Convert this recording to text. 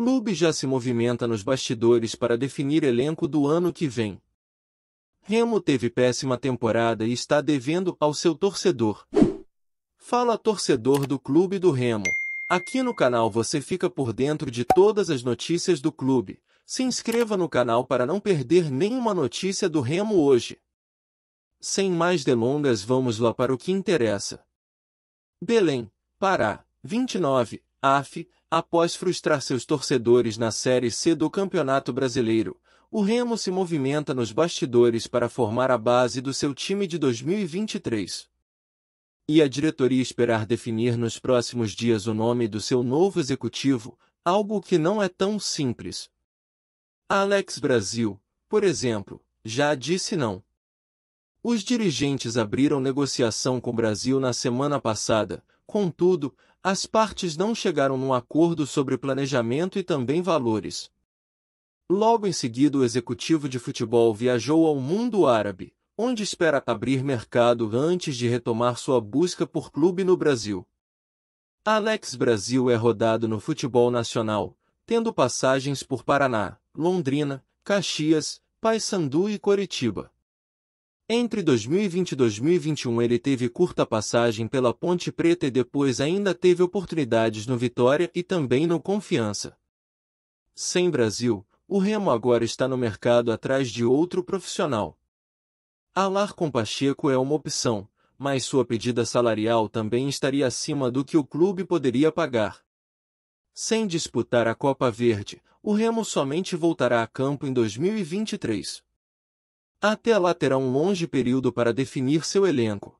clube já se movimenta nos bastidores para definir elenco do ano que vem. Remo teve péssima temporada e está devendo ao seu torcedor. Fala torcedor do Clube do Remo. Aqui no canal você fica por dentro de todas as notícias do clube. Se inscreva no canal para não perder nenhuma notícia do Remo hoje. Sem mais delongas, vamos lá para o que interessa. Belém, Pará, 29, AF, após frustrar seus torcedores na Série C do Campeonato Brasileiro, o Remo se movimenta nos bastidores para formar a base do seu time de 2023. E a diretoria esperar definir nos próximos dias o nome do seu novo executivo, algo que não é tão simples. Alex Brasil, por exemplo, já disse não. Os dirigentes abriram negociação com o Brasil na semana passada, contudo, as partes não chegaram num acordo sobre planejamento e também valores. Logo em seguida, o executivo de futebol viajou ao mundo árabe, onde espera abrir mercado antes de retomar sua busca por clube no Brasil. Alex Brasil é rodado no futebol nacional, tendo passagens por Paraná, Londrina, Caxias, Paysandu e Coritiba. Entre 2020 e 2021 ele teve curta passagem pela Ponte Preta e depois ainda teve oportunidades no Vitória e também no Confiança. Sem Brasil, o Remo agora está no mercado atrás de outro profissional. com Pacheco é uma opção, mas sua pedida salarial também estaria acima do que o clube poderia pagar. Sem disputar a Copa Verde, o Remo somente voltará a campo em 2023. Até lá terá um longe período para definir seu elenco.